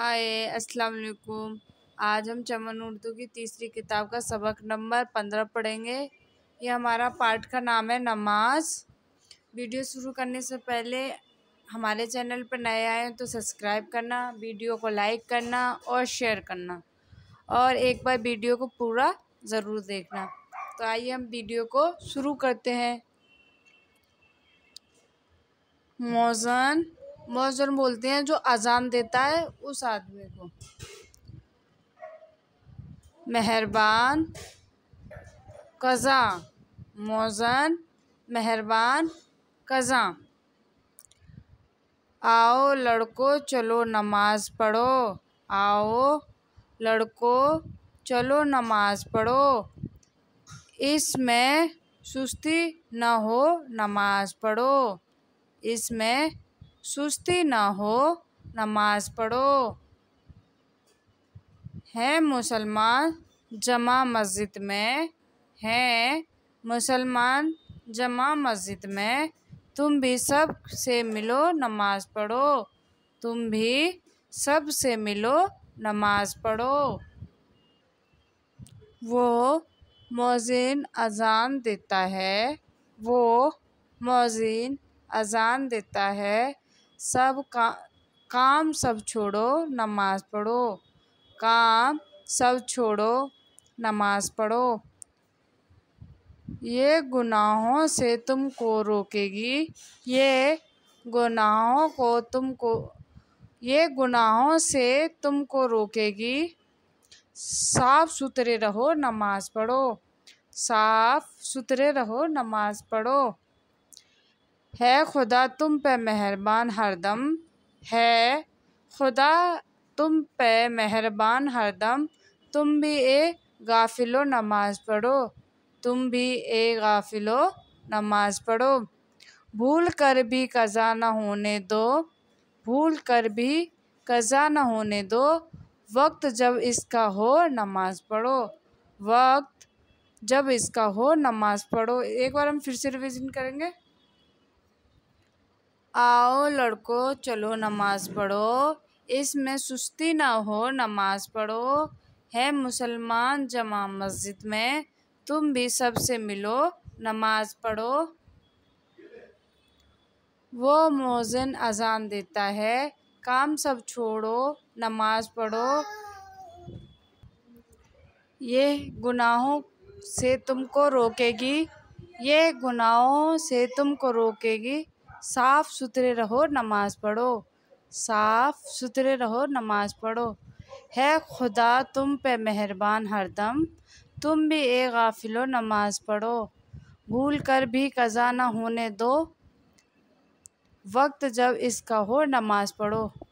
हाय अस्सलाम वालेकुम आज हम चमन उर्दू की तीसरी किताब का सबक नंबर पंद्रह पढ़ेंगे ये हमारा पाठ का नाम है नमाज वीडियो शुरू करने से पहले हमारे चैनल पर नए आए हैं तो सब्सक्राइब करना वीडियो को लाइक करना और शेयर करना और एक बार वीडियो को पूरा ज़रूर देखना तो आइए हम वीडियो को शुरू करते हैं मौजन मौज़न बोलते हैं जो अजान देता है उस आदमी को मेहरबान कज़ा मौजन मेहरबान कज़ा आओ लड़को चलो नमाज पढ़ो आओ लड़को चलो नमाज पढ़ो इसमें सुस्ती न हो नमाज पढ़ो इसमें सुस्ती ना हो नमाज पढ़ो है मुसलमान जमा मस्जिद में है मुसलमान जमा मस्जिद में तुम भी सब से मिलो नमाज पढ़ो तुम भी सब से मिलो नमाज पढ़ो वो मोजिन अजान देता है वो मोजिन अजान देता है सब का काम सब छोड़ो नमाज पढ़ो काम सब छोड़ो नमाज पढ़ो ये गुनाहों से तुमको रोकेगी ये गुनाहों को तुमको ये गुनाहों से तुमको रोकेगी साफ़ सुथरे रहो नमाज़ पढ़ो साफ़ सुथरे रहो नमाज़ पढ़ो है खुदा तुम पे मेहरबान हरदम है खुदा तुम पे मेहरबान हरदम तुम भी ए गाफिलो नमाज पढ़ो तुम भी ए गाफिलो नमाज पढ़ो भूल कर भी कज़ा न होने दो भूल कर भी कज़ा न होने दो वक्त जब इसका हो नमाज पढ़ो वक्त जब इसका हो नमाज पढ़ो एक बार हम फिर से रिविज़न करेंगे आओ लड़को चलो नमाज पढ़ो इसमें सुस्ती ना हो नमाज पढ़ो है मुसलमान जमा मस्जिद में तुम भी सबसे मिलो नमाज पढ़ो वो मोजन अजान देता है काम सब छोड़ो नमाज पढ़ो ये गुनाहों से तुमको रोकेगी ये गुनाहों से तुमको रोकेगी साफ़ सुथरे रहो नमाज़ पढ़ो साफ़ सुथरे रहो नमाज़ पढ़ो है खुदा तुम पे मेहरबान हरदम तुम भी एक गाफिलो नमाज़ पढ़ो भूल कर भी कज़ा ना होने दो वक्त जब इसका हो नमाज़ पढ़ो